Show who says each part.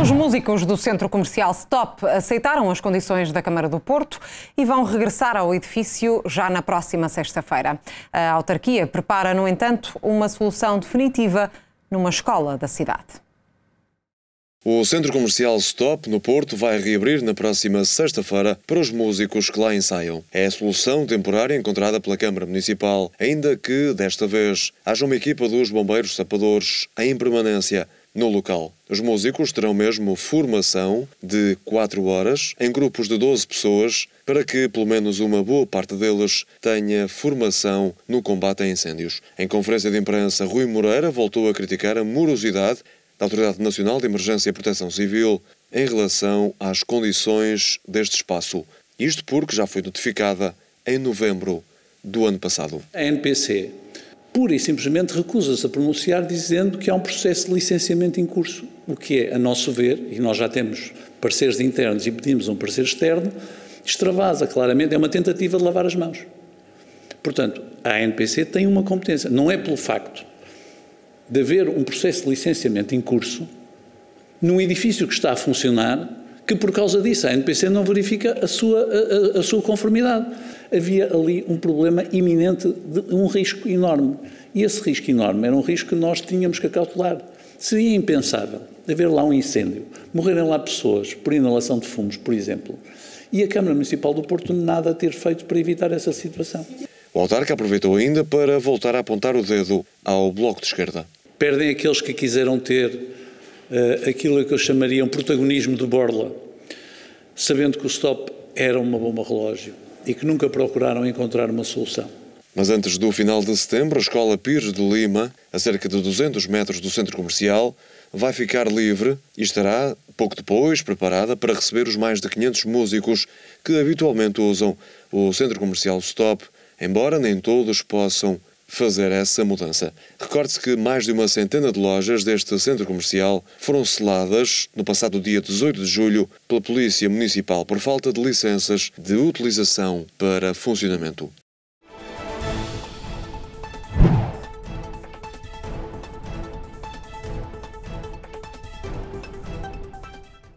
Speaker 1: Os músicos do centro comercial Stop aceitaram as condições da Câmara do Porto e vão regressar ao edifício já na próxima sexta-feira. A autarquia prepara, no entanto, uma solução definitiva numa escola da cidade.
Speaker 2: O centro comercial Stop, no Porto, vai reabrir na próxima sexta-feira para os músicos que lá ensaiam. É a solução temporária encontrada pela Câmara Municipal, ainda que, desta vez, haja uma equipa dos bombeiros sapadores em permanência no local. Os músicos terão mesmo formação de 4 horas em grupos de 12 pessoas para que pelo menos uma boa parte deles tenha formação no combate a incêndios. Em conferência de imprensa, Rui Moreira voltou a criticar a morosidade da Autoridade Nacional de Emergência e Proteção Civil em relação às condições deste espaço. Isto porque já foi notificada em novembro do ano passado. A NPC
Speaker 1: pura e simplesmente recusa-se a pronunciar dizendo que há um processo de licenciamento em curso, o que é, a nosso ver, e nós já temos parceiros internos e pedimos um parecer externo, extravasa claramente, é uma tentativa de lavar as mãos. Portanto, a ANPC tem uma competência, não é pelo facto de haver um processo de licenciamento em curso num edifício que está a funcionar que por causa disso a NPC não verifica a sua, a, a, sua conformidade. Havia ali um problema iminente, de, um risco enorme. E esse risco enorme era um risco que nós tínhamos que acautelar. Seria impensável haver lá um incêndio, morrerem lá pessoas por inalação de fumos, por exemplo, e a Câmara Municipal do Porto nada ter feito para evitar essa situação.
Speaker 2: O autarca aproveitou ainda para
Speaker 1: voltar a apontar o
Speaker 2: dedo ao Bloco de Esquerda.
Speaker 1: Perdem aqueles que quiseram ter uh, aquilo que eu chamaria um protagonismo de borla, sabendo que o stop era uma bomba relógio e que nunca procuraram encontrar uma solução.
Speaker 2: Mas antes do final de setembro, a Escola Pires de Lima, a cerca de 200 metros do centro comercial, vai ficar livre e estará, pouco depois, preparada para receber os mais de 500 músicos que habitualmente usam o centro comercial Stop, embora nem todos possam fazer essa mudança. Recorde-se que mais de uma centena de lojas deste centro comercial foram seladas no passado dia 18 de julho pela Polícia Municipal por falta de licenças de utilização para funcionamento.